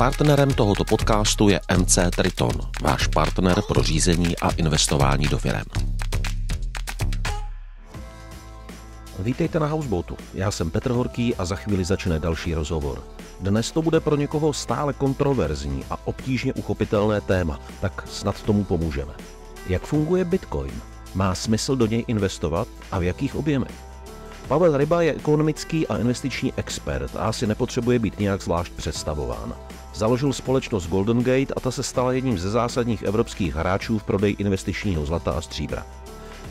Partnerem tohoto podcastu je MC Triton, váš partner pro řízení a investování do firem. Vítejte na Houseboatu. Já jsem Petr Horký a za chvíli začne další rozhovor. Dnes to bude pro někoho stále kontroverzní a obtížně uchopitelné téma, tak snad tomu pomůžeme. Jak funguje Bitcoin? Má smysl do něj investovat a v jakých objemech? Pavel Ryba je ekonomický a investiční expert a asi nepotřebuje být nějak zvlášť představován. Založil společnost Golden Gate a ta se stala jedním ze zásadních evropských hráčů v prodeji investičního zlata a stříbra.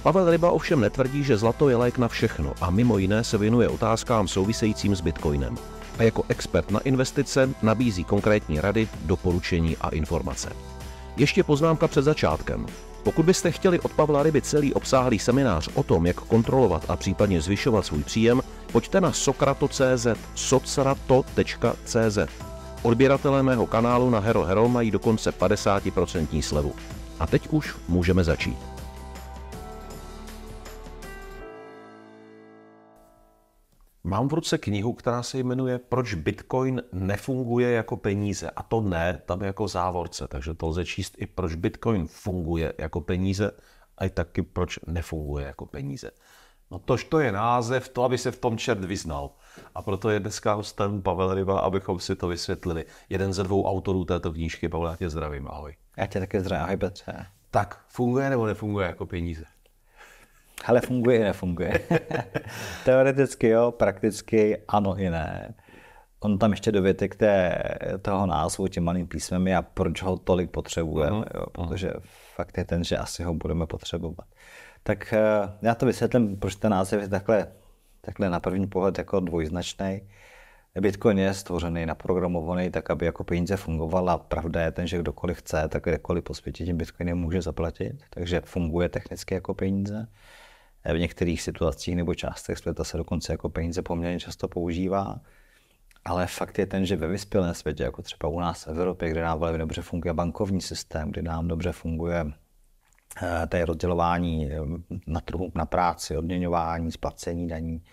Pavel Ryba ovšem netvrdí, že zlato je lék na všechno a mimo jiné se věnuje otázkám souvisejícím s bitcoinem. A jako expert na investice nabízí konkrétní rady, doporučení a informace. Ještě poznámka před začátkem. Pokud byste chtěli od Pavla Ryby celý obsáhlý seminář o tom, jak kontrolovat a případně zvyšovat svůj příjem, pojďte na sokrato.cz socrato.cz Odběratelé mého kanálu na Hero Hero mají dokonce 50% slevu. A teď už můžeme začít. Mám v ruce knihu, která se jmenuje Proč Bitcoin nefunguje jako peníze. A to ne, tam je jako závorce, takže to lze číst i proč Bitcoin funguje jako peníze, a i taky proč nefunguje jako peníze. No tož to je název, to aby se v tom čert vyznal. A proto je dneska hostem Pavel Ryba, abychom si to vysvětlili. Jeden ze dvou autorů této knížky. Pavel, já tě zdravím, ahoj. Já tě také zdravím, ahoj Petře. Tak, funguje nebo nefunguje jako peníze? Ale funguje i nefunguje. Teoreticky jo, prakticky ano i ne. On tam ještě dovětek té, toho názvu těm malým písmem a proč ho tolik potřebujeme, uh-huh. jo, mhm. protože uh-huh. fakt je ten, že asi ho budeme potřebovat. Tak eh, já to vysvětlím, proč ten název je takhle takhle na první pohled jako dvojznačný. Bitcoin je stvořený, naprogramovaný tak, aby jako peníze fungovala. Pravda je ten, že kdokoliv chce, tak kdekoliv po světě tím Bitcoinem může zaplatit, takže funguje technicky jako peníze. E, v některých situacích nebo částech světa se dokonce jako peníze poměrně často používá. Ale fakt je ten, že ve vyspělém světě, jako třeba u nás v Evropě, kde nám velmi dobře funguje bankovní systém, kde nám dobře funguje Eh, to je rozdělování eh, na trhu, na práci, odměňování, splacení daní,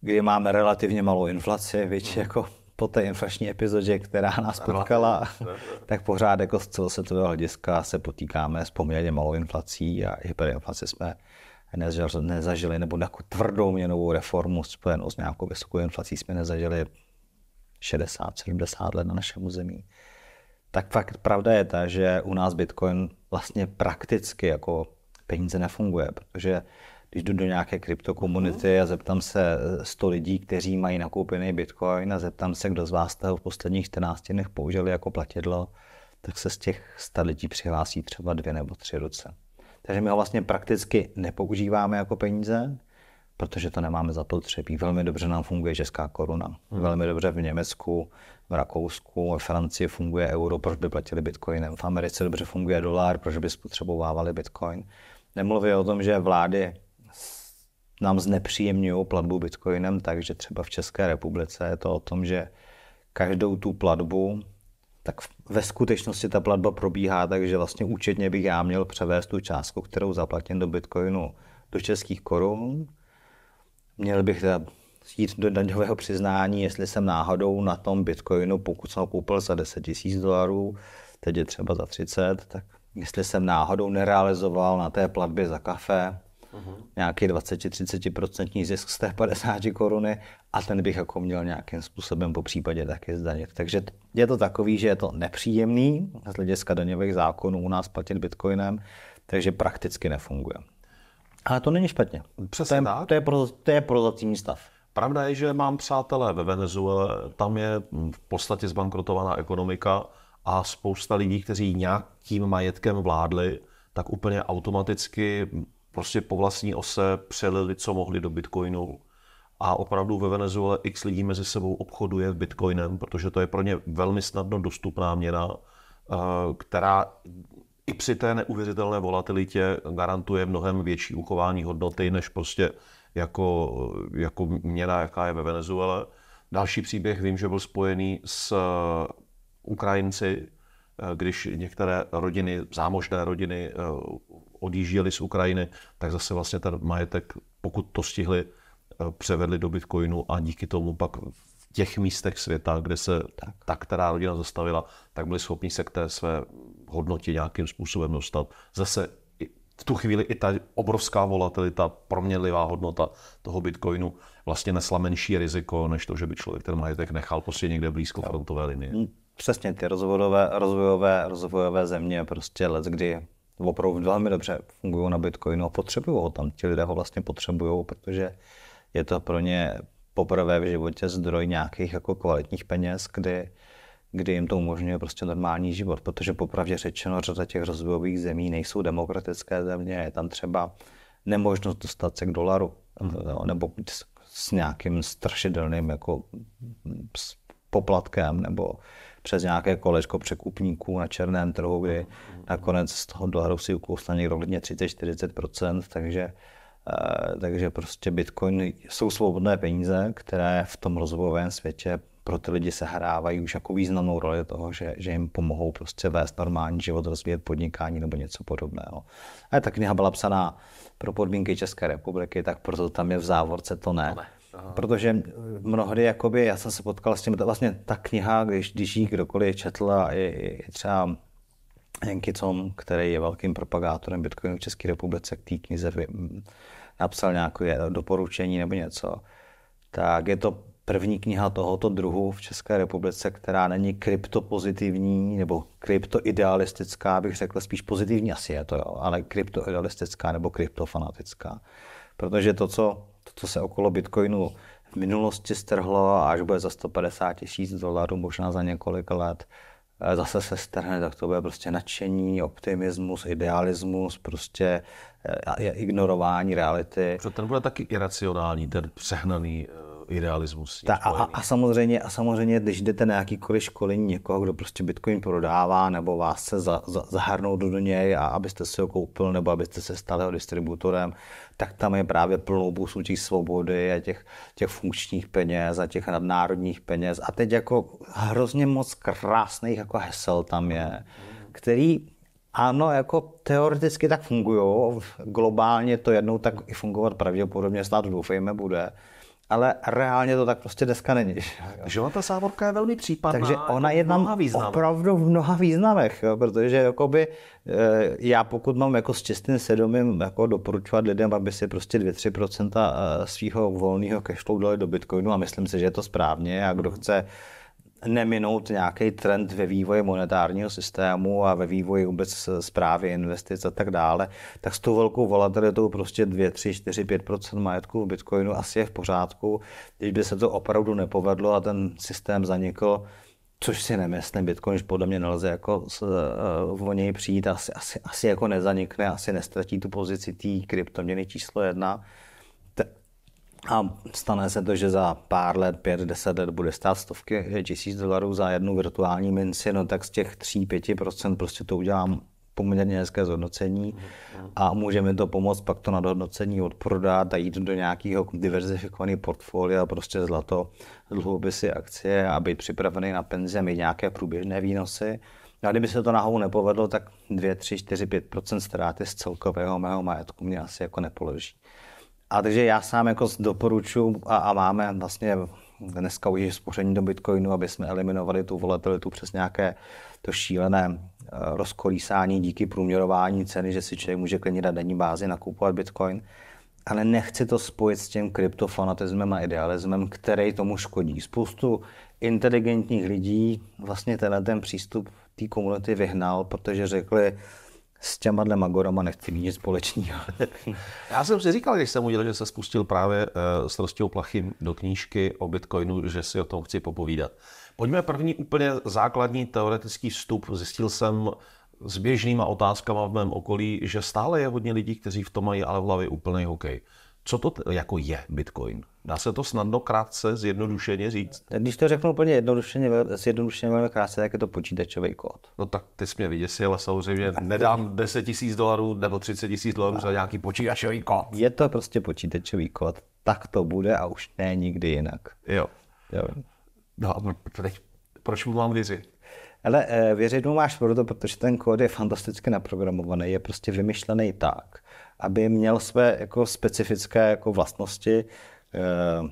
kdy máme relativně malou inflaci, větší mhm. jako po té inflační epizodě, která nás potkala, tak pořád jako z celosvětového hlediska se potýkáme s poměrně malou inflací a hyperinflaci jsme nezažili, nebo jako tvrdou měnovou reformu spojenou s nějakou vysokou inflací jsme nezažili 60-70 let na našem území tak fakt pravda je ta, že u nás Bitcoin vlastně prakticky jako peníze nefunguje, protože když jdu do nějaké kryptokomunity a zeptám se 100 lidí, kteří mají nakoupený Bitcoin a zeptám se, kdo z vás toho v posledních 14 dnech použili jako platidlo, tak se z těch 100 lidí přihlásí třeba dvě nebo tři ruce. Takže my ho vlastně prakticky nepoužíváme jako peníze, protože to nemáme zapotřebí. Velmi dobře nám funguje česká koruna. Hmm. Velmi dobře v Německu, v Rakousku, ve Francii funguje euro, proč by platili bitcoinem. V Americe dobře funguje dolar, proč by spotřebovávali bitcoin. Nemluvě o tom, že vlády nám znepříjemňují platbu bitcoinem, takže třeba v České republice je to o tom, že každou tu platbu, tak ve skutečnosti ta platba probíhá tak, že vlastně účetně bych já měl převést tu částku, kterou zaplatím do bitcoinu do českých korun, měl bych teda jít do daňového přiznání, jestli jsem náhodou na tom bitcoinu, pokud jsem ho koupil za 10 000 dolarů, teď je třeba za 30, tak jestli jsem náhodou nerealizoval na té platbě za kafe uh-huh. nějaký 20-30% zisk z té 50 koruny a ten bych jako měl nějakým způsobem po případě taky zdanit. Takže je to takový, že je to nepříjemný z hlediska daňových zákonů u nás platit bitcoinem, takže prakticky nefunguje. Ale to není špatně. Přesně to je, tak. To je, pro, to je prozatímní stav. Pravda je, že mám přátelé ve Venezuele, tam je v podstatě zbankrotovaná ekonomika a spousta lidí, kteří nějakým majetkem vládli, tak úplně automaticky prostě po vlastní ose přelili, co mohli do bitcoinu. A opravdu ve Venezuele x lidí mezi sebou obchoduje bitcoinem, protože to je pro ně velmi snadno dostupná měna, eh, která i při té neuvěřitelné volatilitě garantuje mnohem větší uchování hodnoty, než prostě jako, jako měna, jaká je ve Venezuele. Další příběh vím, že byl spojený s eh, Ukrajinci, eh, když některé rodiny, zámožné rodiny eh, odjížděly z Ukrajiny, tak zase vlastně ten majetek, pokud to stihli, převedli do Bitcoinu a díky tomu pak v těch místech světa, kde se tak. ta která rodina zastavila, tak byli schopni se k té své hodnotě nějakým způsobem dostat. Zase v tu chvíli i ta obrovská volatilita, proměnlivá hodnota toho bitcoinu vlastně nesla menší riziko, než to, že by člověk ten majetek nechal prostě někde blízko frontové linie. Mm, přesně, ty rozvojové, rozvojové, rozvojové země prostě let, kdy opravdu velmi dobře fungují na bitcoinu a potřebují ho tam. Ti lidé ho vlastně potřebují, protože je to pro ně poprvé v životě zdroj nějakých jako kvalitních peněz, kdy kdy jim to umožňuje prostě normální život, protože popravdě řečeno řada těch rozvojových zemí nejsou demokratické země, je tam třeba nemožnost dostat se k dolaru, mm-hmm. nebo s, s nějakým strašidelným jako s poplatkem, nebo přes nějaké kolečko překupníků na černém trhu, kdy nakonec z toho dolaru si ukousne někdo klidně 30-40%, takže eh, takže prostě Bitcoin jsou svobodné peníze, které v tom rozvojovém světě pro ty lidi sehrávají už jako významnou roli toho, že, že jim pomohou prostě vést normální život, rozvíjet podnikání nebo něco podobného. A ta kniha byla psaná pro podmínky České republiky, tak proto tam je v závorce to ne. Aha. Protože mnohdy, jakoby, já jsem se potkal s tím, vlastně ta kniha, když, když ji kdokoliv četl, je, je třeba Com, který je velkým propagátorem Bitcoinu v České republice, k té knize napsal nějaké doporučení nebo něco, tak je to první kniha tohoto druhu v České republice, která není kryptopozitivní nebo kryptoidealistická, bych řekl spíš pozitivní asi je to, jo, ale kryptoidealistická nebo kryptofanatická. Protože to co, to, co se okolo Bitcoinu v minulosti strhlo, až bude za 150 tisíc dolarů, možná za několik let, eh, zase se strhne, tak to bude prostě nadšení, optimismus, idealismus, prostě eh, ignorování reality. Protože ten bude taky iracionální, ten přehnaný eh, idealismus. Ta, a, a, samozřejmě, a samozřejmě, když jdete na jakýkoliv školení někoho, kdo prostě Bitcoin prodává, nebo vás se za, za, zahrnout do něj, a abyste si ho koupil, nebo abyste se stali jeho distributorem, tak tam je právě plnou busu těch svobody a těch, těch funkčních peněz a těch nadnárodních peněz. A teď jako hrozně moc krásných jako hesel tam je, který ano, jako teoreticky tak fungují, globálně to jednou tak i fungovat pravděpodobně snad doufejme bude, ale reálně to tak prostě dneska není. Takže ta závorka je velmi případná. Takže jako ona je tam opravdu v mnoha významech, jo, protože jakoby, eh, já pokud mám jako s čistým sedomím jako doporučovat lidem, aby si prostě 2-3% eh, svého volného cashflow dali do Bitcoinu a myslím si, že je to správně a kdo mhm. chce neminout nějaký trend ve vývoji monetárního systému a ve vývoji vůbec zprávy investic a tak dále, tak s tou velkou volatilitou prostě 2, 3, 4, 5 majetku v Bitcoinu asi je v pořádku. Když by se to opravdu nepovedlo a ten systém zanikl, což si nemyslím, Bitcoin už podle mě nelze jako s, o eh, něj přijít, asi, asi, asi jako nezanikne, asi nestratí tu pozici té kryptoměny číslo jedna, a stane se to, že za pár let, pět, deset let bude stát stovky tisíc dolarů za jednu virtuální minci, no tak z těch 3-5% prostě to udělám poměrně hezké zhodnocení a může mi to pomoct pak to nadhodnocení odprodat a jít do nějakého diverzifikovaného portfolia, prostě zlato, dluhopisy, akcie a být připravený na penze, mít nějaké průběžné výnosy. A kdyby se to náhodou nepovedlo, tak 2, 3, 4, 5 ztráty z celkového mého majetku mě asi jako nepoloží. A takže já sám jako doporučuji a, a máme vlastně dneska už spoření do Bitcoinu, aby jsme eliminovali tu volatilitu přes nějaké to šílené eh, rozkolísání díky průměrování ceny, že si člověk může klidně na denní bázi nakupovat Bitcoin. Ale nechci to spojit s tím kryptofanatismem a idealismem, který tomu škodí. Spoustu inteligentních lidí vlastně tenhle ten přístup té komunity vyhnal, protože řekli, s těma dle magorama nechci mít nic společného. Já jsem si říkal, když jsem udělal, že se spustil právě eh, s Rostou Plachým do knížky o Bitcoinu, že si o tom chci popovídat. Pojďme první úplně základní teoretický vstup. Zjistil jsem s běžnýma otázkama v mém okolí, že stále je hodně lidí, kteří v tom mají ale v hlavě úplný hokej. Co to jako je Bitcoin? Dá se to snadno, krátce, zjednodušeně říct? Když to řeknu úplně jednodušeně, zjednodušeně velmi krátce, tak je to počítačový kód. No tak ty jsi mě vyděsil, ale samozřejmě nedám 10 tisíc dolarů nebo 30 tisíc dolarů za nějaký počítačový kód. Je to prostě počítačový kód. Tak to bude a už ne nikdy jinak. Jo. jo. No a teď, proč mu mám věřit? Ale eh, věřit mu máš proto, protože ten kód je fantasticky naprogramovaný, je prostě vymyšlený tak, aby měl své jako specifické jako vlastnosti, Eh,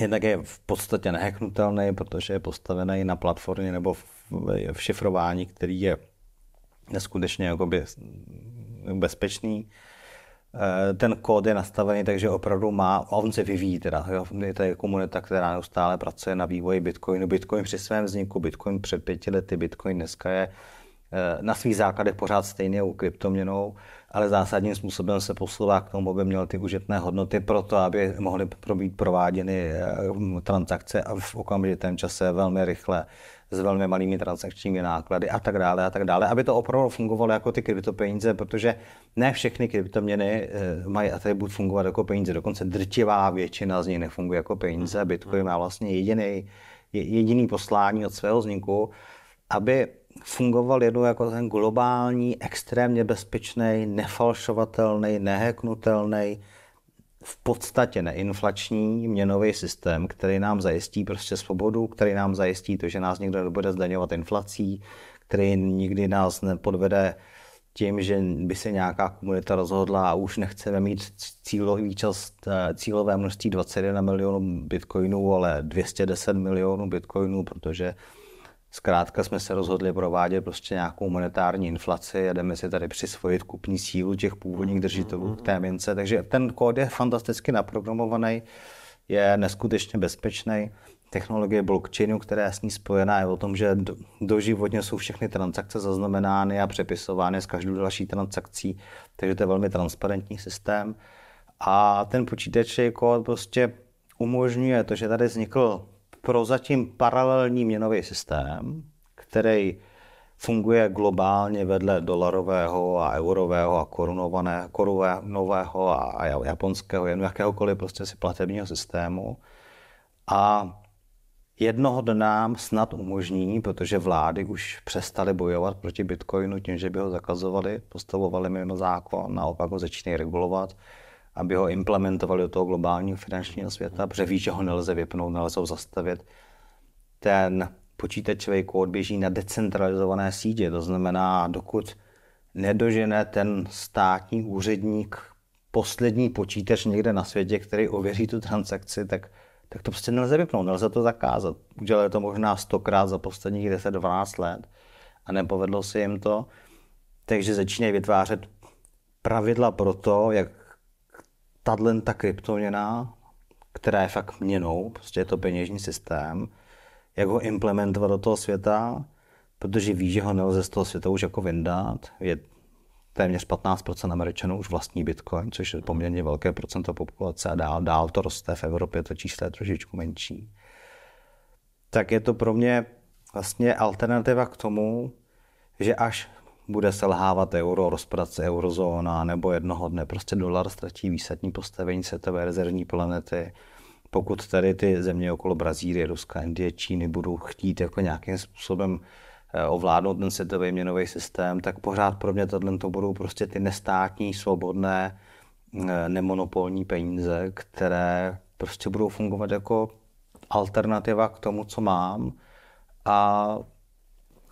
jednak je v podstatě nehacknutelný, protože je postavený na platformě nebo v, v šifrování, který je neskutečně jakoby bezpečný. Eh, ten kód je nastavený takže opravdu má, a on se vyvíjí teda, jo, je tady komunita, která neustále pracuje na vývoji Bitcoinu. Bitcoin při svém vzniku, Bitcoin před pěti lety, Bitcoin dneska je na svých základech pořád stejnou kryptoměnou, ale zásadním způsobem se posouvá k tomu, aby měl ty užitné hodnoty pro to, aby mohly být prováděny eh, transakce a v okamžitém čase velmi rychle s velmi malými transakčními náklady a tak dále a tak dále, aby to opravdu fungovalo jako ty kryptopeníze, protože ne všechny kryptoměny eh, mají atribut fungovat jako peníze, dokonce drtivá většina z nich nefunguje jako peníze, mm-hmm. Bitcoin má vlastně jediný, jediný poslání od svého vzniku, aby fungoval jednou jako ten globální, extrémně bezpečný, nefalšovatelný, neheknutelný, v podstatě neinflační měnový systém, který nám zajistí prostě svobodu, který nám zajistí to, že nás někdo nebude zdaňovat inflací, který nikdy nás nepodvede tím, že by se nějaká komunita rozhodla a už nechceme mít cílový čas, eh, cílové množství 21 milionů bitcoinů, ale 210 milionů bitcoinů, protože Zkrátka jsme se rozhodli provádět prostě nějakou monetární inflaci, jedeme si tady přisvojit kupní sílu těch původních držitelů k mm-hmm. té mince, takže ten kód je fantasticky naprogramovaný, je neskutečně bezpečný. Technologie blockchainu, která je s ní spojená, je o tom, že doživotně jsou všechny transakce zaznamenány a přepisovány s každou další transakcí, takže to je velmi transparentní systém. A ten počítačový kód prostě umožňuje to, že tady vznikl prozatím paralelní měnový systém, který funguje globálně vedle dolarového a eurového a korunované, korunového a japonského, jen jakéhokoliv prostě si platebního systému. A jednoho dne snad umožní, protože vlády už přestaly bojovat proti bitcoinu tím, že by ho zakazovali, postavovali mimo zákon, naopak ho začínají regulovat, aby ho implementovali do toho globálního finančního světa, protože ví, že ho nelze vypnout, nelze ho zastavit. Ten počítačový kód běží na decentralizované sítě, to znamená, dokud nedožene ten státní úředník poslední počítač někde na světě, který ověří tu transakci, tak, tak to prostě nelze vypnout, nelze to zakázat. Udělali to možná stokrát za posledních 10-12 let a nepovedlo se jim to, takže začínají vytvářet pravidla pro to, jak tahle ta kryptoměna, která je fakt měnou, prostě je to peněžní systém, jak ho implementovat do toho světa, protože ví, že ho nelze z toho světa už jako vyndat. Je téměř 15% Američanů už vlastní Bitcoin, což je poměrně velké procento populace a dál, dál to roste v Evropě, to číslo je trošičku menší. Tak je to pro mě vlastně alternativa k tomu, že až bude selhávat euro, rozprat se eurozóna, nebo jednoho dne prostě dolar ztratí výsadní postavení světové rezervní planety. Pokud tady ty země okolo Brazílie, Ruska, Indie, Číny budou chtít jako nějakým způsobem eh, ovládnout ten světový měnový systém, tak pořád pro mě tohle to budou prostě ty nestátní, svobodné, eh, nemonopolní peníze, které prostě budou fungovat jako alternativa k tomu, co mám a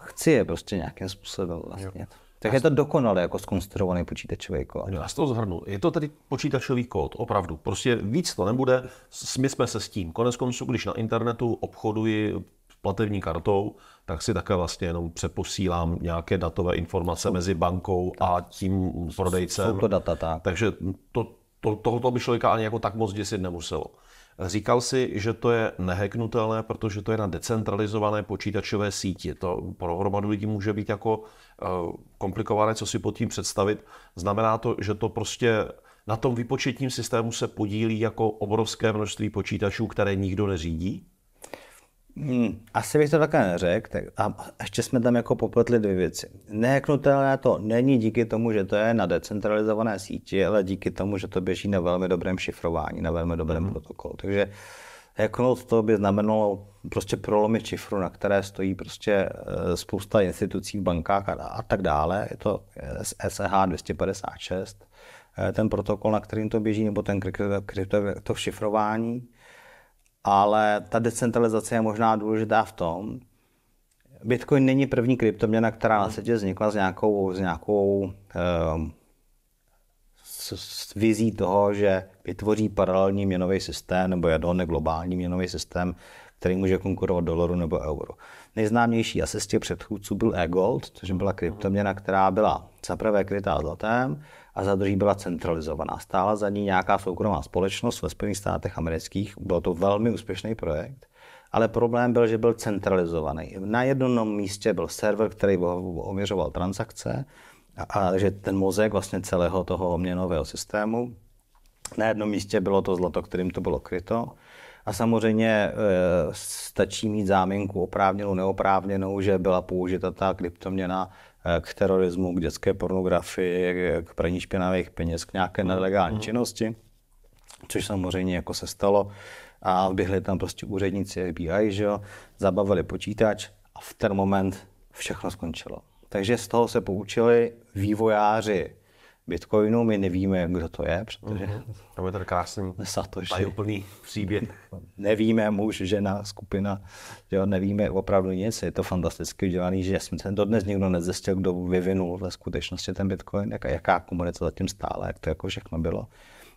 chci je prostě nějakým způsobem vlastně. Tak je to dokonale jako skonstruovaný počítačový kód. Já z toho zhrnu. Je to tedy počítačový kód, opravdu. Prostě víc to nebude, jsme se s tím. Konec konců, když na internetu obchoduji platební kartou, tak si také vlastně jenom přeposílám nějaké datové informace jsou, mezi bankou a tím prodejcem. Jsou to data, tak. Takže to, to, tohoto by člověka ani jako tak moc děsit nemuselo. Říkal si, že to je neheknutelné, protože to je na decentralizované počítačové síti. To pro hromadu lidí může být jako eh, komplikované, co si pod tím představit. Znamená to, že to prostě na tom výpočetním systému se podílí jako obrovské množství počítačů, které nikdo neřídí? Hmm, asi bych to také neřekl. Tak a ještě jsme tam jako popletli dvě věci. Nehacknutelné to není díky tomu, že to je na decentralizované síti, ale díky tomu, že to běží na velmi dobrém šifrování, na velmi dobrém hmm. protokolu. Takže hacknout jako to by znamenalo prostě prolomit šifru, na které stojí prostě eh, spousta institucí v bankách a, a tak dále. Je to SEH 256, eh, ten protokol, na kterým to běží, nebo ten krypto, krypto, to šifrování ale ta decentralizace je možná důležitá v tom, Bitcoin není první kryptoměna, která na světě vznikla s nějakou, s nějakou um, s, s vizí toho, že vytvoří paralelní měnový systém nebo jednoho globální měnový systém, který může konkurovat dolaru nebo euro. Nejznámější asi z těch předchůdců byl e-gold, což byla kryptoměna, která byla zaprvé krytá zlatem, a za druhý byla centralizovaná. Stála za ní nějaká soukromá společnost ve Spojených státech amerických, byl to velmi úspěšný projekt, ale problém byl, že byl centralizovaný. Na jednom místě byl server, který oměřoval transakce, a, a že ten mozek vlastně celého toho měnového systému. Na jednom místě bylo to zlato, kterým to bylo kryto, a samozřejmě eh, stačí mít záminku oprávněnou, neoprávněnou, že byla použita ta kryptoměna eh, k terorismu, k dětské pornografii, k praní špinavých peněz, k nějaké mm-hmm. nelegální mm-hmm. činnosti, což samozřejmě jako se stalo. A vběhli tam prostě úředníci FBI, že jo, zabavili počítač a v ten moment všechno skončilo. Takže z toho se poučili vývojáři Bitcoinu, my nevíme, kdo to je, protože... Mm-hmm. To je ten krásný, Satoši. úplný příběh. nevíme, muž, žena, skupina, že jo, nevíme opravdu nic, je to fantasticky udělaný, že jsme ten dodnes nikdo nezjistil, kdo vyvinul ve skutečnosti ten Bitcoin, jaká, jaká komunita zatím stála, jak to jako všechno bylo.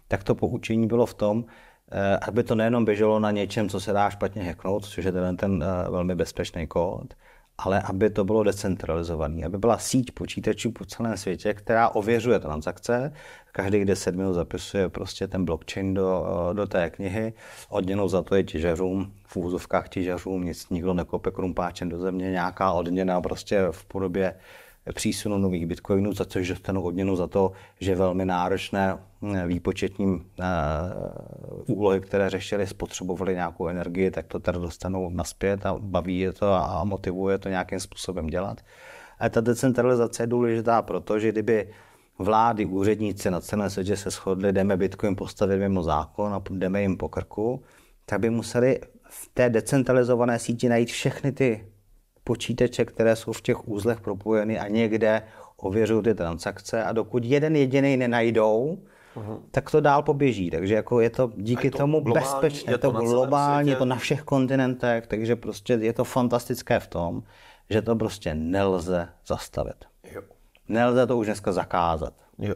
Tak to poučení bylo v tom, eh, aby to nejenom běželo na něčem, co se dá špatně hacknout, což je ten, ten eh, velmi bezpečný kód, ale aby to bylo decentralizované, aby byla síť počítačů po celém světě, která ověřuje transakce, každých 10 minut zapisuje prostě ten blockchain do, do té knihy, odměnou za to je těžařům, v úzovkách těžařům, nic nikdo nekope krumpáčem do země, nějaká odměna prostě v podobě přísunu nových bitcoinů, za což dostanou odměnu za to, že velmi náročné mm, výpočetní eh, úlohy, které řešili, spotřebovali nějakou energii, tak to tady dostanou naspět a baví je to a motivuje to nějakým způsobem dělat. A ta decentralizace je důležitá, protože kdyby vlády, úředníci na celém světě se shodli, jdeme Bitcoin postavit mimo zákon a jdeme jim po krku, tak by museli v té decentralizované síti najít všechny ty počítače, které jsou v těch úzlech propojeny a někde ověřují ty transakce a dokud jeden jediný nenajdou, Uhum. tak to dál poběží. Takže jako je to díky je to tomu globální, bezpečné, je to, to globální, je to na všech kontinentech, takže prostě je to fantastické v tom, že to prostě nelze zastavit. Jo. Nelze to už dneska zakázat. Jo.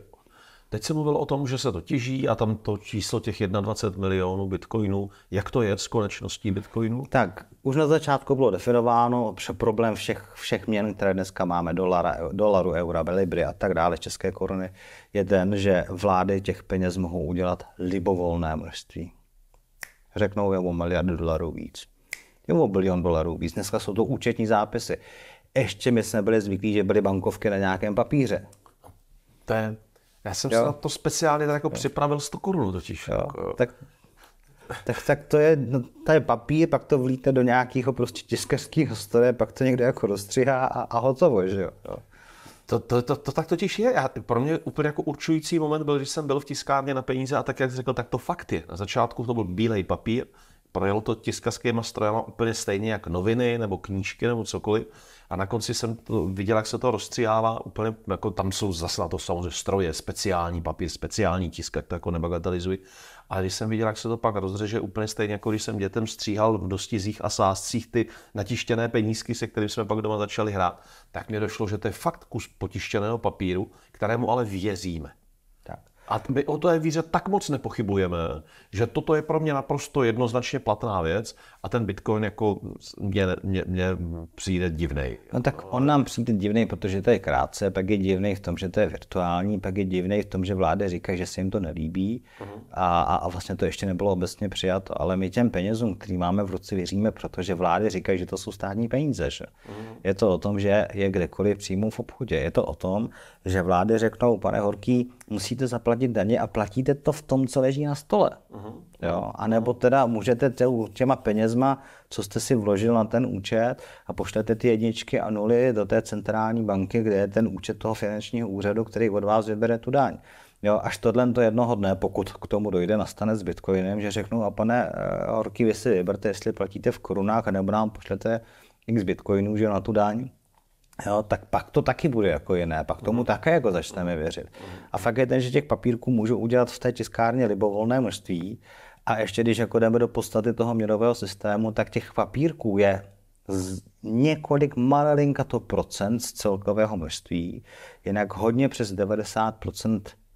Teď se mluvil o tom, že se to těží a tam to číslo těch 21 milionů bitcoinů. Jak to je s konečností bitcoinů? Tak, už na začátku bylo definováno že problém všech, všech měn, které dneska máme, dolara, dolaru, eura, libry a tak dále, české koruny, je ten, že vlády těch peněz mohou udělat libovolné množství. Řeknou je o miliardu dolarů víc. Je o bilion dolarů víc. Dneska jsou to účetní zápisy. Ještě my jsme byli zvyklí, že byly bankovky na nějakém papíře. To je já jsem jo. se na to speciálně tak jako jo. připravil 100 korun totiž. Jo. Jako... Tak, tak, tak to je, no, to je papír, pak to vlíte do nějakého prostě tiskerského stroje, pak to někde jako rozstřihá a, a hotovo, že jo. jo. To, to, to, to tak totiž je. Já, pro mě úplně jako určující moment byl, když jsem byl v tiskárně na peníze a tak, jak jsi řekl, tak to fakt je. Na začátku to byl bílej papír, projelo to tiskarskýma strojama úplně stejně jak noviny nebo knížky nebo cokoliv. A na konci jsem to viděl, jak se to rozstřihává úplně, jako tam jsou zase na to samozřejmě stroje, speciální papír, speciální tisk, tak to jako nebagatelizuji. A když jsem viděl, jak se to pak rozřeže úplně stejně, jako když jsem dětem stříhal v dostizích a sáscích ty natištěné penízky, se kterými jsme pak doma začali hrát, tak mi došlo, že to je fakt kus potištěného papíru, kterému ale věříme. A my o té víře tak moc nepochybujeme, že toto je pro mě naprosto jednoznačně platná věc a ten Bitcoin jako mě, mě, mě přijde divný. No tak on nám přijde divný, protože to je krátce, pak je divný v tom, že to je virtuální, pak je divný v tom, že vláda říká, že se jim to nelíbí a, a vlastně to ještě nebylo obecně přijato. Ale my těm penězům, který máme v ruce, věříme, protože vlády říkají, že to jsou státní peníze. Že? Je to o tom, že je kdekoliv příjmu v obchodě. Je to o tom, že vlády řeknou, pane Horký, musíte zaplatit platit daně a platíte to v tom, co leží na stole. Uh-huh. Jo? Mhm. A nebo teda můžete těma penězma, co jste si vložil na ten účet a pošlete ty jedničky a nuly do té centrální banky, kde je ten účet toho finančního úřadu, který od vás vybere tu daň. Jo, až tohle to jednoho dne, pokud k tomu dojde, nastane s Bitcoinem, že řeknu a pane eh, Horky, vy si vyberte, jestli platíte v korunách, nebo nám pošlete x Bitcoinů, že na tu daň jo, tak pak to taky bude jako jiné, pak tomu mm. také jako začneme věřit. Mhm. A fakt je ten, že těch papírků můžu udělat v té tiskárně libovolné množství a ještě když jako jdeme do podstaty toho měnového systému, tak těch papírků je z několik malinka to procent z celkového množství, jinak hodně přes 90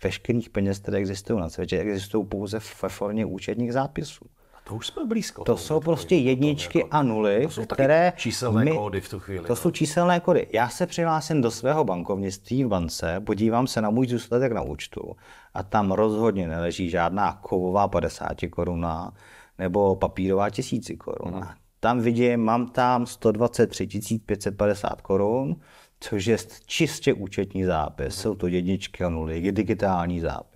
veškerých peněz, které existují na světě, existují pouze ve formě účetních zápisů. To už jsme blízko. To jsou prostě jedničky jako- a nuly, to jsou které číselné my, kódy v tu chvíli. To no. jsou číselné kódy. Já se přihlásím do svého bankovnictví v bance, podívám se na můj zůstatek na účtu a tam rozhodně neleží žádná kovová 50 koruna nebo papírová tisíci korun. Hmm. Tam vidím, mám tam 123 550 korun, což je čistě účetní zápis. Jsou to jedničky a nuly, je digitální zápis.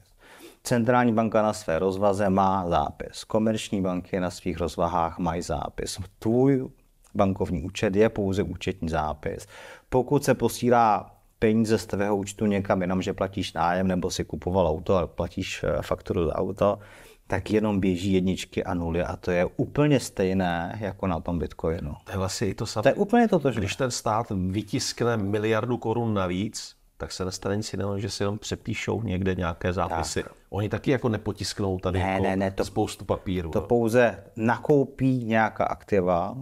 Centrální banka na své rozvaze má zápis. Komerční banky na svých rozvahách mají zápis. Tvůj bankovní účet je pouze účetní zápis. Pokud se posílá peníze z tvého účtu někam, jenom že platíš nájem nebo si kupoval auto a platíš eh, fakturu za auto, tak jenom běží jedničky a nuly a to je úplně stejné jako na tom Bitcoinu. To je vlastně i to samé. To je úplně to, Když ten stát vytiskne miliardu korun navíc, tak se nestane nic jiného, že si jenom přepíšou někde nějaké zápisy. Tak. Oni taky jako nepotisknou tady ne, jako ne, ne, to, spoustu papíru. To jo. No. pouze nakoupí nějaká aktiva,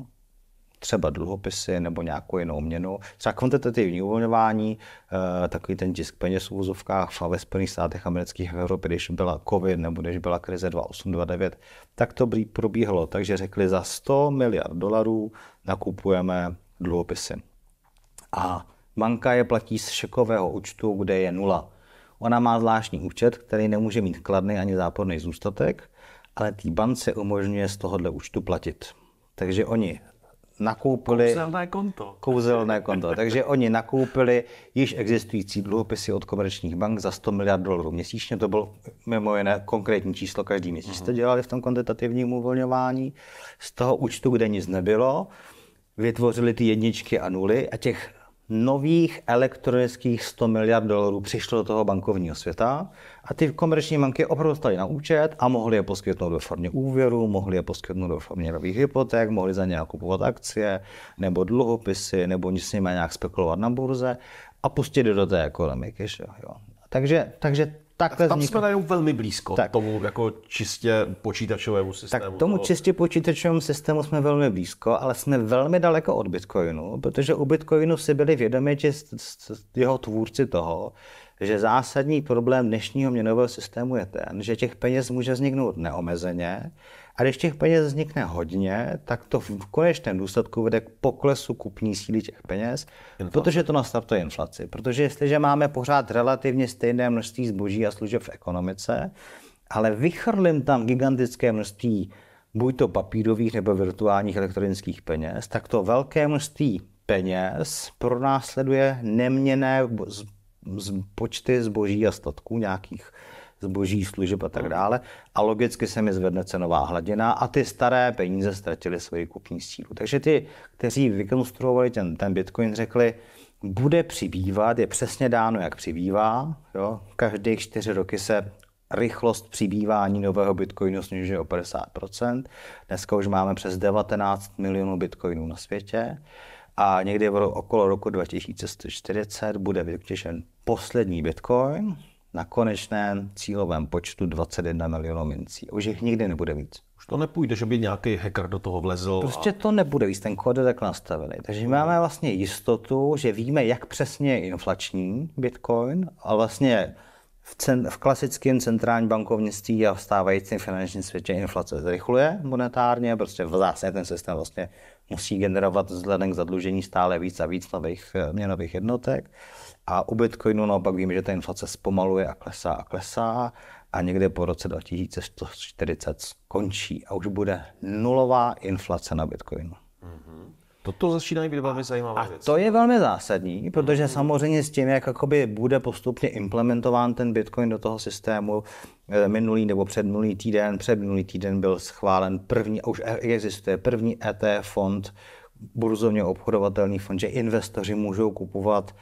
třeba dluhopisy nebo nějakou jinou měnu. Třeba kvantitativní uvolňování, eh, takový ten tisk peněz v úzovkách v e Spojených státech amerických v Evropě, když byla COVID nebo když byla krize 2829, tak to probíhalo. Takže řekli, za 100 miliard dolarů nakupujeme dluhopisy. A Banka je platí z šekového účtu, kde je nula. Ona má zvláštní účet, který nemůže mít kladný ani záporný zůstatek, ale té bance umožňuje z tohohle účtu platit. Takže oni nakoupili... Kouzelné konto. Kouzelné konto. Takže oni nakoupili již existující dluhopisy od komerčních bank za 100 miliard dolarů měsíčně. To bylo mimo jiné konkrétní číslo, každý měsíc to mhm. dělali v tom kvantitativním uvolňování. Z toho účtu, kde nic nebylo, vytvořili ty jedničky a nuly a těch nových elektronických 100 miliard dolarů přišlo do toho bankovního světa a ty komerční banky opravdu staly na účet a mohly je poskytnout ve formě úvěru, mohly je poskytnout ve formě nových hypoték, mohly za ně kupovat akcie nebo dluhopisy, nebo nic s nimi nějak spekulovat na burze a pustit do té ekonomiky. Že jo? Takže, takže Takhle tam vznikl. jsme najednou velmi blízko tak. tomu jako čistě počítačovému systému. Tak tomu čistě počítačovému systému jsme velmi blízko, ale jsme velmi daleko od Bitcoinu, protože u Bitcoinu si byli vědomi že jeho tvůrci toho, že zásadní problém dnešního měnového systému je ten, že těch peněz může vzniknout neomezeně a když těch peněz vznikne hodně, tak to v konečném důsledku vede k poklesu kupní síly těch peněz, inflace. protože to nastartuje inflaci. Protože jestliže máme pořád relativně stejné množství zboží a služeb v ekonomice, ale vychrlím tam gigantické množství buď to papírových nebo virtuálních elektronických peněz, tak to velké množství peněz pro pronásleduje neměné z, z, počty zboží a statků nějakých zboží, služeb a tak no. dále. A logicky se mi zvedne cenová hladina a ty staré peníze ztratily svoji kupní sílu. Takže ty, kteří vykonstruovali ten, ten Bitcoin, řekli, bude přibývat, je přesně dáno, jak přibývá. Jo? Každých čtyři roky se rychlost přibývání nového bitcoinu snižuje o 50%. Dneska už máme přes 19 milionů bitcoinů na světě a někdy okolo roku 2040 bude vytěžen poslední bitcoin, na konečném cílovém počtu 21 milionů mincí. Už jich nikdy nebude víc. Už to nepůjde, že by nějaký hacker do toho vlezl. Prostě a... to nebude víc, ten kód je tak nastavený. Takže máme vlastně jistotu, že víme, jak přesně je inflační Bitcoin a vlastně v, cen, v klasickém centrální bankovnictví a v stávajícím finančním světě inflace zrychluje monetárně, prostě v zásadě ten systém vlastně musí generovat vzhledem k zadlužení stále víc a víc nových eh, měnových jednotek. A u Bitcoinu naopak víme, že ta inflace zpomaluje a klesá a klesá a někde po roce 2140 skončí a už bude nulová inflace na Bitcoinu. Mm-hmm. Toto začínají být velmi zajímavé a věci. to je velmi zásadní, protože mm. samozřejmě s tím, jak jakoby bude postupně implementován ten Bitcoin do toho systému, eh, minulý nebo předminulý týden, předminulý týden byl schválen první, a už existuje první ETF fond, burzovně obchodovatelný fond, že investoři můžou kupovat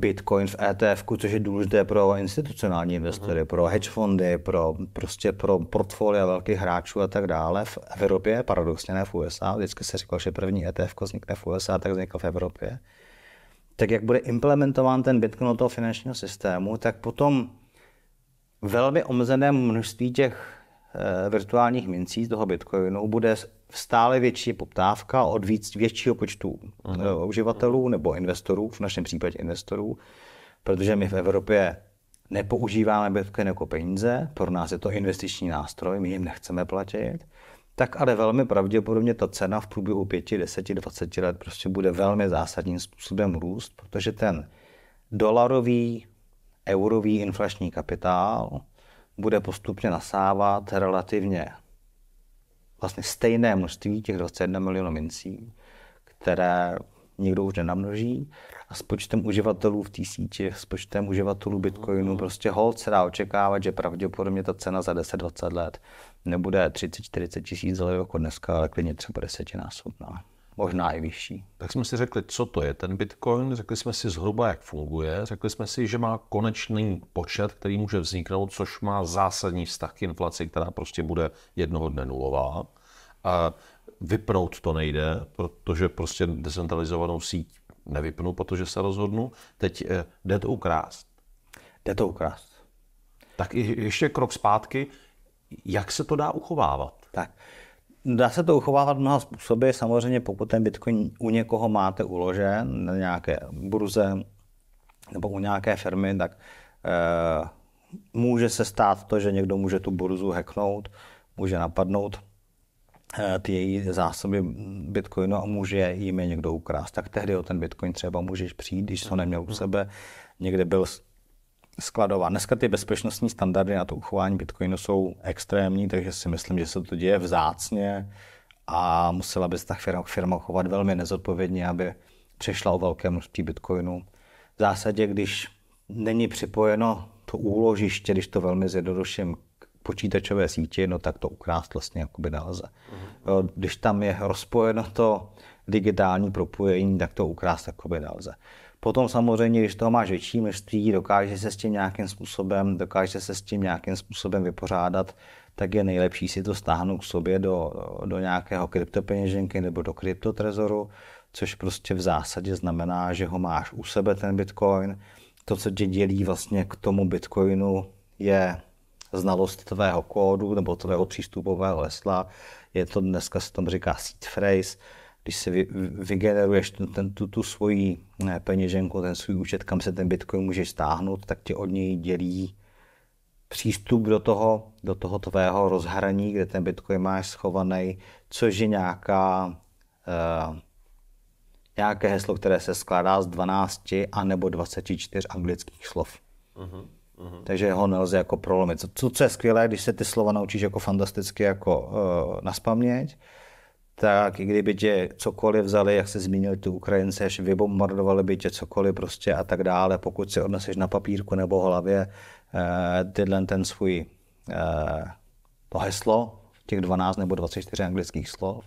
Bitcoin v ETF, což je důležité pro institucionální investory, mhm. pro hedge fondy, pro, prostě pro portfolia velkých hráčů a tak dále. V Evropě, paradoxně ne v USA, vždycky se říkalo, že první ETF vznikne v USA, tak vznikl v Evropě. Tak jak bude implementován ten Bitcoin do toho finančního systému, tak potom velmi omezené množství těch eh, virtuálních mincí z toho Bitcoinu bude stále větší poptávka od víc, většího počtu uh-huh. uživatelů nebo investorů, v našem případě investorů, protože my v Evropě nepoužíváme Bitcoin jako peníze, pro nás je to investiční nástroj, my jim nechceme platit, tak ale velmi pravděpodobně ta cena v průběhu 5, 10, 20 let prostě bude velmi zásadním způsobem růst, protože ten dolarový, eurový inflační kapitál bude postupně nasávat relativně vlastně stejné množství, těch 21 milionů mincí, které nikdo už nenamnoží. A s počtem uživatelů v té síti, s počtem uživatelů Bitcoinu, mhm. prostě hold se dá očekávat, že pravděpodobně ta cena za 10-20 let nebude 30-40 tisíc, ale jako dneska, ale klidně třeba desetinásobná možná i vyšší. Tak jsme si řekli, co to je ten Bitcoin, řekli jsme si zhruba, jak funguje, řekli jsme si, že má konečný počet, který může vzniknout, což má zásadní vztah k inflaci, která prostě bude jednoho dne nulová. A vypnout to nejde, protože prostě decentralizovanou síť nevypnu, protože se rozhodnu. Teď eh, jde to ukrást. Jde to ukrást. Tak ještě krok zpátky, jak se to dá uchovávat? Tak Dá se to uchovávat mnoha způsoby. Samozřejmě, pokud ten bitcoin u někoho máte uložen na nějaké burze nebo u nějaké firmy, tak e, může se stát to, že někdo může tu burzu hacknout, může napadnout e, ty její zásoby bitcoinu a může jim je někdo ukrást. Tak tehdy o ten bitcoin třeba můžeš přijít, když to neměl u sebe. Někde byl skladovat. Dneska ty bezpečnostní standardy na to uchování bitcoinu jsou extrémní, takže si myslím, že se to děje vzácně a musela by se ta firma, firma chovat velmi nezodpovědně, aby přešla o velké množství bitcoinu. V zásadě, když není připojeno to úložiště, když to velmi zjednoduším, k počítačové síti, no tak to ukrást vlastně jakoby nelze. mm Když tam je rozpojeno to digitální propojení, tak to ukrást jakoby nelze. Potom samozřejmě, když toho máš větší množství, dokáže se s tím nějakým způsobem, dokáže se s tím nějakým způsobem vypořádat, tak je nejlepší si to stáhnout k sobě do, do nějakého kryptopeněženky nebo do kryptotrezoru, což prostě v zásadě znamená, že ho máš u sebe ten bitcoin. To, co tě dělí vlastně k tomu bitcoinu, je znalost tvého kódu nebo tvého přístupového hesla. Je to dneska se tam říká seed phrase, když se vy, vygeneruješ ten, ten, tu, tu svoji ne, peněženku, ten svůj účet, kam se ten bitcoin může stáhnout, tak ti od něj dělí přístup do toho, do toho tvého rozhraní, kde ten bitcoin máš schovaný, což je nějaká, uh, nějaké heslo, které se skládá z 12 a nebo 24 anglických slov. Uh-huh. Uhum. Mhm. Takže ho nelze jako prolomit. Co, co je skvělé, když se ty slova naučíš jako fantasticky jako uh, eh, naspamět, tak i kdyby tě cokoliv vzali, jak se zmínil ty Ukrajince, že vybombardovali by tě cokoliv prostě a tak dále, pokud si odneseš na papírku nebo hlavě eh, tyhle ten svůj eh, to heslo, těch 12 nebo 24 anglických slov,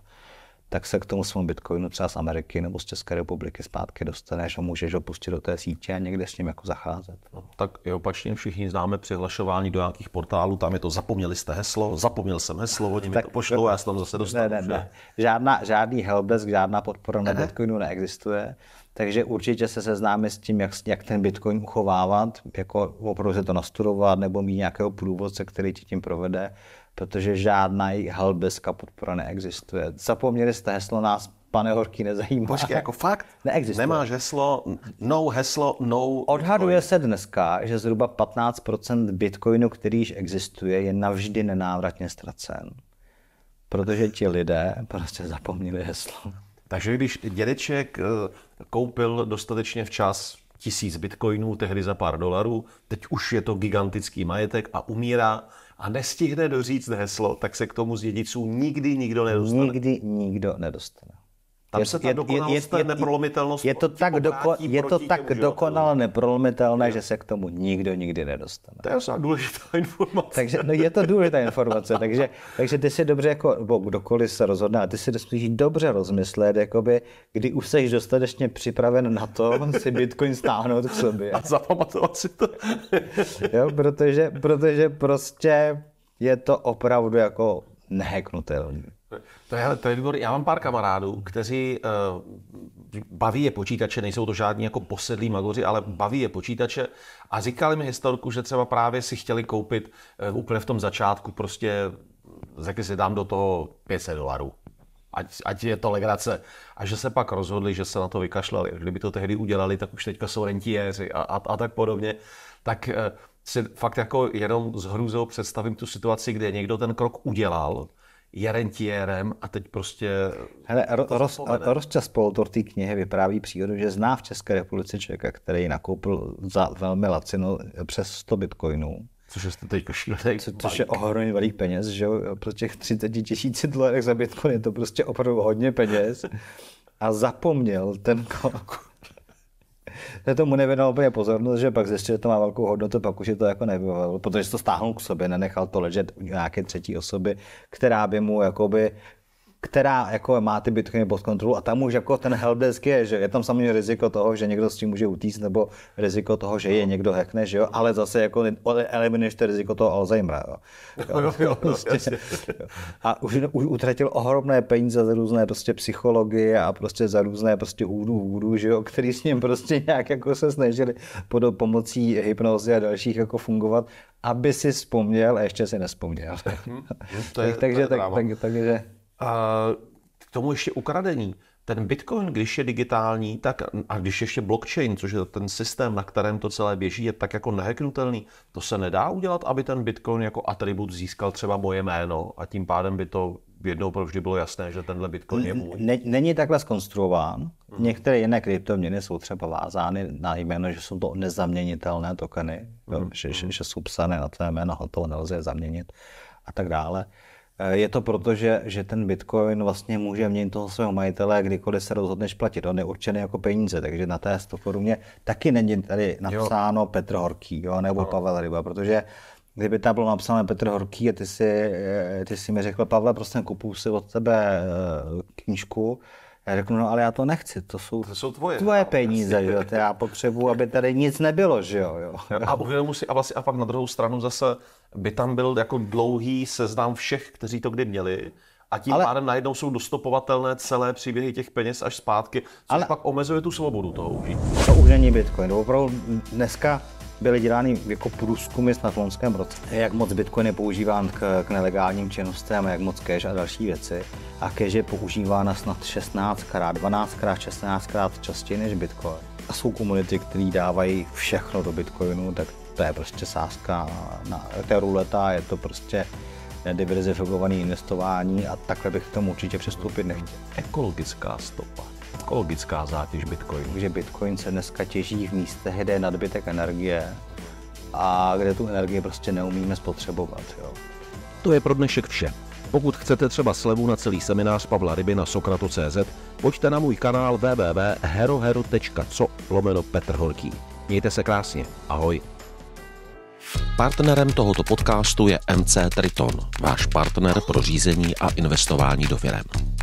tak se k tomu svému bitcoinu třeba z Ameriky nebo z České republiky zpátky dostaneš a můžeš ho pustit do té sítě a někde s ním jako zacházet. No, tak je opačně, všichni známe přihlašování do nějakých portálů, tam je to zapomněli jste heslo, zapomněl jsem heslo, oni tak, to pošlou a já se tam zase dostanu. Ne, ne, ne. Žádná, žádný helpdesk, žádná podpora na ne. bitcoinu neexistuje. Takže určitě se seznáme s tím, jak, jak ten bitcoin uchovávat, jako opravdu se to nastudovat, nebo mít nějakého průvodce, který ti tím provede protože žádná jejich halbeská podpora neexistuje. Zapomněli jste heslo nás pane Horký, nezajímá. Počkej, jako fakt? Neexistuje. Nemáš heslo, no heslo, no Odhaduje Bitcoin. se dneska, že zhruba 15% Bitcoinu, který již existuje, je navždy nenávratně ztracen. Protože ti lidé prostě zapomněli heslo. Takže když dědeček eh, koupil dostatečně včas tisíc bitcoinů, tehdy za pár dolarů, teď už je to gigantický majetek a umírá a nestihne doříct heslo, tak se k tomu z dědiců nikdy nikdo nedostane. Nikdy nikdo nedostane. Tam je, se ta dokonalost, je, je, je, neprolomitelnost je to tak, doko, je to tak dokonale neprolomitelné, je. že se k tomu nikdo nikdy nedostane. To je docela důležitá informace. Takže, no je to důležitá informace, takže, takže ty si dobře, jako, bo kdokoliv se rozhodne, ty si spíš dobře rozmyslet, jakoby, kdy už jsi dostatečně připraven na to, si Bitcoin stáhnout k sobě. A zapamatovat si to. jo, protože, protože prostě je to opravdu jako neheknutelný. To je, to je výbor. Já mám pár kamarádů, kteří uh, baví je počítače, nejsou to žádní jako posedlí magoři, ale baví je počítače a říkali mi historiku, že třeba právě si chtěli koupit uh, úplně v tom začátku prostě řekli si, dám do toho 500 dolarů. Ať, ať je to legrace. A že se pak rozhodli, že se na to vykašlali. Kdyby to tehdy udělali, tak už teďka jsou rentiéři a, a, a tak podobně. Tak uh, si fakt jako jenom s hrůzou představím tu situaci, kde někdo ten krok udělal, Jarentiérem a teď prostě... Hele, ro, roz, Rozčas Poltor té knihy vypráví příhodu, že zná v České republice člověka, který nakoupil za velmi lacinu přes 100 bitcoinů. Což je teď šílený Co, Což je ohromně velký peněz, že Pro těch 30 tisíc dolarů za bitcoin je to prostě opravdu hodně peněz. A zapomněl ten, se tomu nevěnoval úplně pozornost, že pak zjistil, že to má velkou hodnotu, pak už je to jako nebylo, protože to stáhnul k sobě, nenechal to ležet u nějaké třetí osoby, která by mu jakoby která jako má ty bitcoiny pod kontrolu a tam už jako ten helpdesk je, že je tam samozřejmě riziko toho, že někdo s tím může utíct, nebo riziko toho, že je no. někdo hackne, že jo, ale zase jako eliminuješ to riziko toho Alzheimera, jo. jo, jo, jo prostě. a už, už utratil ohromné peníze za různé prostě psychologie a prostě za různé prostě údu, údu že jo, který s ním prostě nějak jako se snažili pod pomocí hypnozy a dalších jako fungovat, aby si vzpomněl a ještě si nespomněl. Hmm, to je, takže, to je tak, tak, takže k tomu ještě ukradení. Ten Bitcoin, když je digitální, tak a když ještě blockchain, což je ten systém, na kterém to celé běží, je tak jako neheknutelný, to se nedá udělat, aby ten Bitcoin jako atribut získal třeba moje jméno a tím pádem by to jednou pro vždy bylo jasné, že tenhle Bitcoin je můj. není takhle skonstruován. Hmm. Některé jiné kryptoměny jsou třeba vázány na jméno, že jsou to nezaměnitelné tokeny, hmm. jo, že, že, mhm. že jsou psané na tvé jméno, to nelze zaměnit a tak dále. Eh, je to proto, že, že ten bitcoin vlastně může měnit toho svého majitele, kdykoliv se rozhodneš platit. On je určený jako peníze, takže na té 100 koruně taky není tady napsáno jo. Petr Horký jo, nebo jo. No. Pavel Ryba, protože kdyby tam bylo napsáno Petr Horký a ty si, eh, ty si mi řekl, Pavle, prostě kupuju si od tebe eh, knížku, já řeknu, no ale já to nechci, to jsou, to jsou tvoje, tvoje peníze, jo, jo, já potřebuji, aby tady nic nebylo, že jo. jo. A, uvědomu a, vlastně, a pak na druhou stranu zase by tam byl jako dlouhý seznam všech, kteří to kdy měli, a tím ale, pádem najednou jsou dostopovatelné celé příběhy těch peněz až zpátky, což ale, pak omezuje tu svobodu toho užití. To už není Bitcoin. Opravdu dneska byly dělány jako průzkumy snad v loňském roce, jak moc Bitcoin je používán k, k nelegálním činnostem, jak moc cash a další věci. A cash je používána snad 16krát, 12krát, 16krát častěji než Bitcoin. A jsou komunity, které dávají všechno do Bitcoinu, tak to je prostě sázka na, té ruleta, je to prostě diverzifikované investování a takhle bych k tomu určitě přistoupit nechtěl. Ekologická stopa ekologická zátěž Bitcoinu? Že Bitcoin se dneska těží v místech, kde je nadbytek energie a kde tu energii prostě neumíme spotřebovat. Jo. To je pro dnešek vše. Pokud chcete třeba slevu na celý seminář Pavla Ryby na sokrato.cz, pojďte na můj kanál www.herohero.co lomeno Petr Horký. Mějte se krásně. Ahoj. Partnerem tohoto podcastu je MC Triton, váš partner pro řízení a investování do firem.